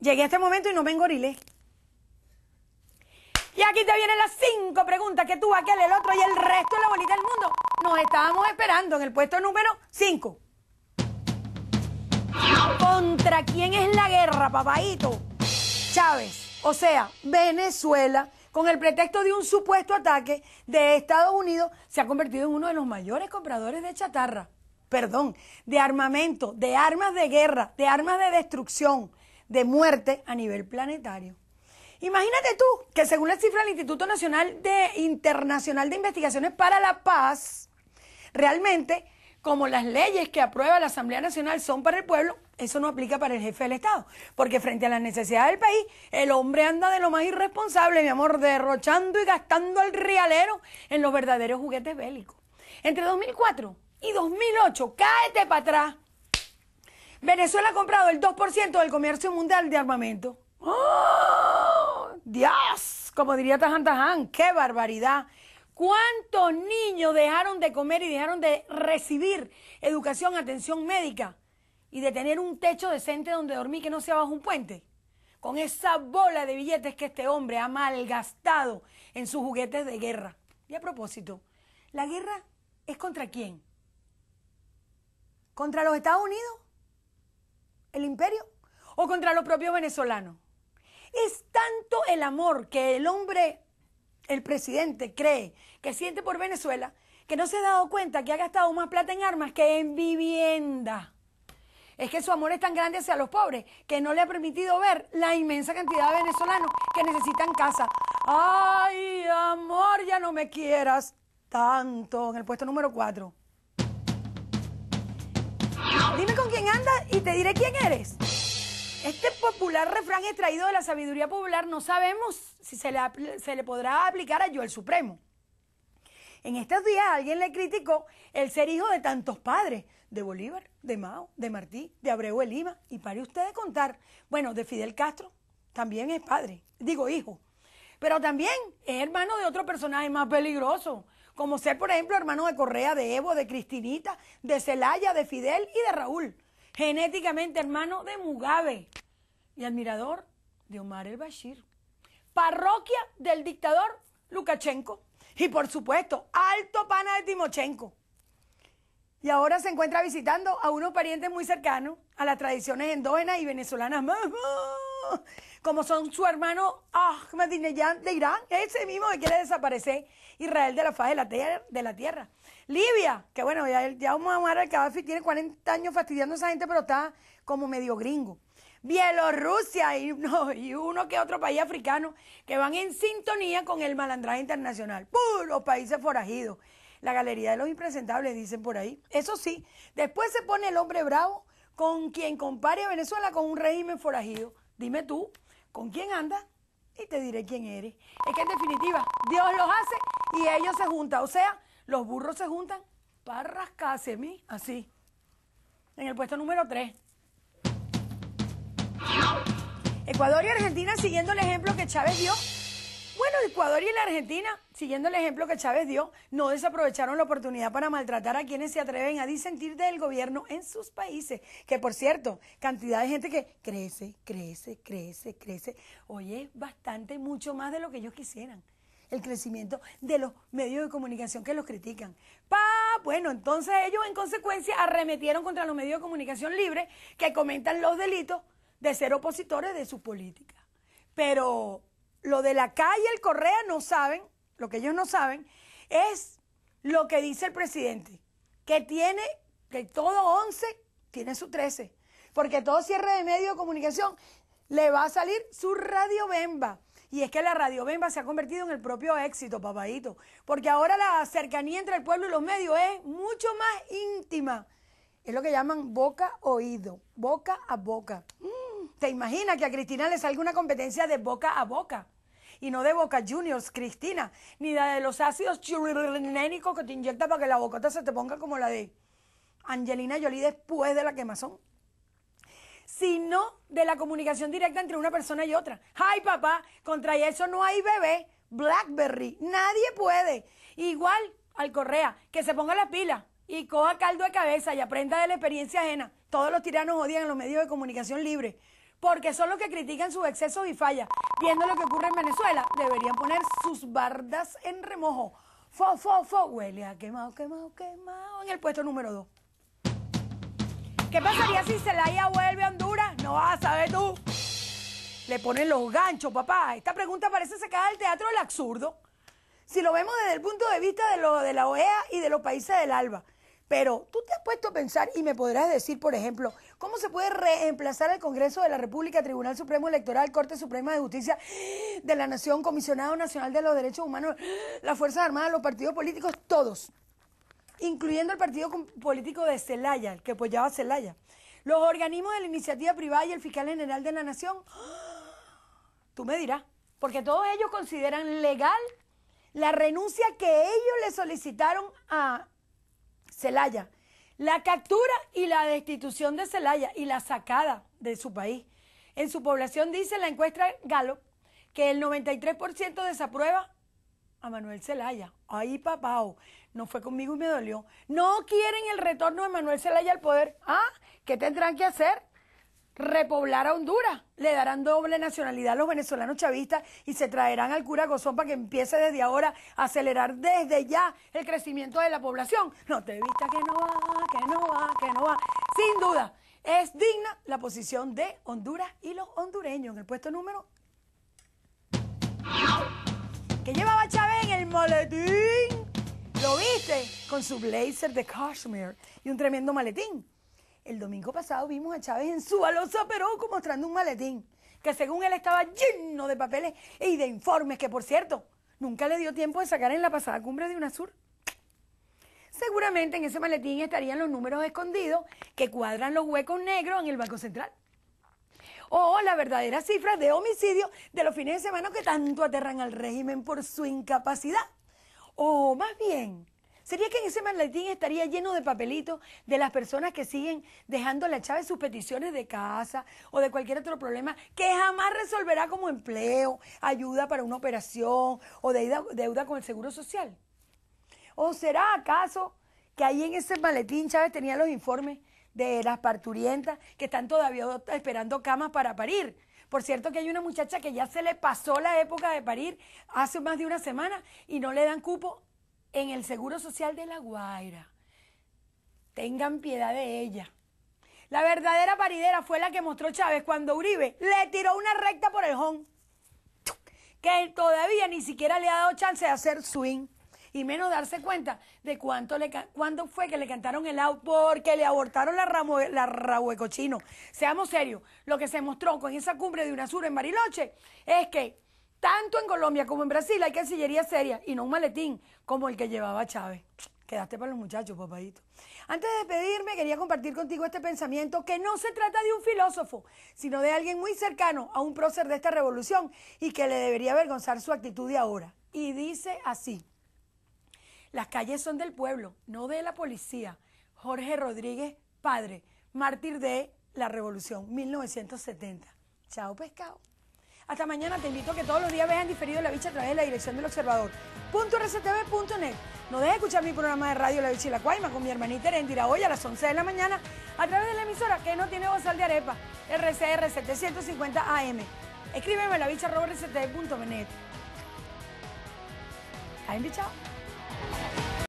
llegué a este momento y no me engorilé. Y aquí te vienen las cinco preguntas que tú, aquel, el otro y el resto de la bolita del mundo. Nos estábamos esperando en el puesto número cinco. ¿Contra quién es la guerra, papaito? Chávez, o sea, Venezuela, con el pretexto de un supuesto ataque de Estados Unidos, se ha convertido en uno de los mayores compradores de chatarra perdón, de armamento, de armas de guerra, de armas de destrucción, de muerte a nivel planetario. Imagínate tú que según la cifra del Instituto Nacional de Internacional de Investigaciones para la Paz, realmente como las leyes que aprueba la Asamblea Nacional son para el pueblo, eso no aplica para el jefe del Estado, porque frente a las necesidades del país, el hombre anda de lo más irresponsable, mi amor, derrochando y gastando el rialero en los verdaderos juguetes bélicos. Entre 2004 y 2008. Cáete para atrás. Venezuela ha comprado el 2% del comercio mundial de armamento. ¡Oh! ¡Dios! Como diría Tajan Tajan, ¡qué barbaridad! ¿Cuántos niños dejaron de comer y dejaron de recibir educación, atención médica y de tener un techo decente donde dormir que no sea bajo un puente? Con esa bola de billetes que este hombre ha malgastado en sus juguetes de guerra. Y a propósito, ¿la guerra es contra quién? ¿Contra los Estados Unidos? ¿El imperio? ¿O contra los propios venezolanos? Es tanto el amor que el hombre, el presidente, cree que siente por Venezuela, que no se ha dado cuenta que ha gastado más plata en armas que en vivienda. Es que su amor es tan grande hacia los pobres que no le ha permitido ver la inmensa cantidad de venezolanos que necesitan casa. Ay, amor, ya no me quieras tanto. En el puesto número cuatro. Dime con quién andas y te diré quién eres. Este popular refrán extraído de la sabiduría popular no sabemos si se le, podrá aplicar a yo el Supremo. En estos días alguien le criticó el ser hijo de tantos padres, de Bolívar, de Mao, de Martí, de Abreu de Lima, y para usted de contar, bueno, de Fidel Castro, también es padre, digo hijo, pero también es hermano de otro personaje más peligroso, como ser, por ejemplo, hermano de Correa, de Evo, de Cristinita, de Celaya, de Fidel y de Raúl. Genéticamente hermano de Mugabe y admirador de Omar el Bashir. Parroquia del dictador Lukashenko. Y por supuesto, alto pana de Timochenko. Y ahora se encuentra visitando a unos parientes muy cercanos a las tradiciones endógenas y venezolanas. más... como son su hermano Ahmadinejad de Irán, ese mismo que quiere desaparece Israel de la faz de la, tierra, de la tierra. Libia, que bueno, ya, ya amar al-Gaddafi tiene 40 años fastidiando a esa gente, pero está como medio gringo. Bielorrusia y, uno que otro país africano que van en sintonía con el malandraje internacional. los países forajidos. La galería de los impresentables, dicen por ahí. Eso sí, después se pone el hombre bravo con quien compare a Venezuela con un régimen forajido. Dime tú con quién andas y te diré quién eres. Es que en definitiva, Dios los hace y ellos se juntan. O sea, los burros se juntan para rascarse, mí, así. En el puesto número 3. Ecuador y Argentina siguiendo el ejemplo que Chávez dio bueno, Ecuador y la Argentina, siguiendo el ejemplo que Chávez dio, no desaprovecharon la oportunidad para maltratar a quienes se atreven a disentir del gobierno en sus países. Que por cierto, cantidad de gente que crece, crece, crece, crece. Oye, es bastante, mucho más de lo que ellos quisieran. El crecimiento de los medios de comunicación que los critican. Pa, bueno, entonces ellos en consecuencia arremetieron contra los medios de comunicación libres que comentan los delitos de ser opositores de su política. Pero lo de la calle, el Correa, no saben, lo que ellos no saben, es lo que dice el presidente, que tiene, que todo 11 tiene su 13, porque todo cierre de medio de comunicación le va a salir su radio Bemba. Y es que la radio Bemba se ha convertido en el propio éxito, papadito, porque ahora la cercanía entre el pueblo y los medios es mucho más íntima. Es lo que llaman boca-oído, boca a boca. Mm, ¿Te imaginas que a Cristina le salga una competencia de boca a boca? y no de Boca Juniors, Cristina, ni la de los ácidos churrenénicos que te inyecta para que la bocata se te ponga como la de Angelina Jolie después de la quemazón sino de la comunicación directa entre una persona y otra. Ay, papá, contra eso no hay bebé. Blackberry, nadie puede. Igual al Correa, que se ponga la pila y coja caldo de cabeza y aprenda de la experiencia ajena. Todos los tiranos odian los medios de comunicación libres porque son los que critican sus excesos y fallas. Viendo lo que ocurre en Venezuela, deberían poner sus bardas en remojo. Fo, fo, fo, huele a quemado, quemado, quemado, en el puesto número 2. ¿Qué pasaría si Celaya vuelve a Honduras? No vas a saber tú. Le ponen los ganchos, papá. Esta pregunta parece sacada al teatro del absurdo. Si lo vemos desde el punto de vista de, lo, de la OEA y de los países del ALBA. Pero tú te has puesto a pensar y me podrás decir, por ejemplo, cómo se puede reemplazar al Congreso de la República, Tribunal Supremo Electoral, Corte Suprema de Justicia de la Nación, Comisionado Nacional de los Derechos Humanos, las Fuerzas Armadas, los partidos políticos, todos, incluyendo el partido político de Celaya, el que apoyaba a Celaya, los organismos de la iniciativa privada y el fiscal general de la Nación. Tú me dirás, porque todos ellos consideran legal la renuncia que ellos le solicitaron a Celaya. La captura y la destitución de Celaya y la sacada de su país. En su población dice la encuesta Galo que el 93% desaprueba a Manuel Celaya. Ay, papá, no fue conmigo y me dolió. No quieren el retorno de Manuel Celaya al poder. Ah, ¿qué tendrán que hacer? repoblar a Honduras. Le darán doble nacionalidad a los venezolanos chavistas y se traerán al cura Gozón para que empiece desde ahora a acelerar desde ya el crecimiento de la población. No te vista que no va, que no va, que no va. Sin duda, es digna la posición de Honduras y los hondureños en el puesto número que llevaba Chávez en el maletín. Lo viste con su blazer de cashmere y un tremendo maletín. El domingo pasado vimos a Chávez en su pero peruco mostrando un maletín que según él estaba lleno de papeles y de informes que, por cierto, nunca le dio tiempo de sacar en la pasada cumbre de UNASUR. Seguramente en ese maletín estarían los números escondidos que cuadran los huecos negros en el Banco Central. O la verdadera cifra de homicidios de los fines de semana que tanto aterran al régimen por su incapacidad. O más bien, ¿Sería que en ese maletín estaría lleno de papelitos de las personas que siguen dejando la Chávez sus peticiones de casa o de cualquier otro problema que jamás resolverá como empleo, ayuda para una operación o deuda con el seguro social? ¿O será acaso que ahí en ese maletín Chávez tenía los informes de las parturientas que están todavía esperando camas para parir? Por cierto que hay una muchacha que ya se le pasó la época de parir hace más de una semana y no le dan cupo en el Seguro Social de La Guaira. Tengan piedad de ella. La verdadera paridera fue la que mostró Chávez cuando Uribe le tiró una recta por el home, que él todavía ni siquiera le ha dado chance de hacer swing y menos darse cuenta de cuánto le cuándo fue que le cantaron el out porque le abortaron la ramo la Seamos serios, lo que se mostró con esa cumbre de UNASUR en Bariloche es que tanto en Colombia como en Brasil hay cancillería seria y no un maletín como el que llevaba Chávez. Quedaste para los muchachos, papadito. Antes de despedirme, quería compartir contigo este pensamiento que no se trata de un filósofo, sino de alguien muy cercano a un prócer de esta revolución y que le debería avergonzar su actitud de ahora. Y dice así, las calles son del pueblo, no de la policía. Jorge Rodríguez, padre, mártir de la revolución 1970. Chao pescado. Hasta mañana te invito a que todos los días vean diferido La Bicha a través de la dirección del observador. net. No dejes escuchar mi programa de radio La Bicha y la Cuaima con mi hermanita Erendira hoy a las 11 de la mañana a través de la emisora que no tiene bozal de arepa, RCR 750 AM. Escríbeme a punto ¿Está invitado?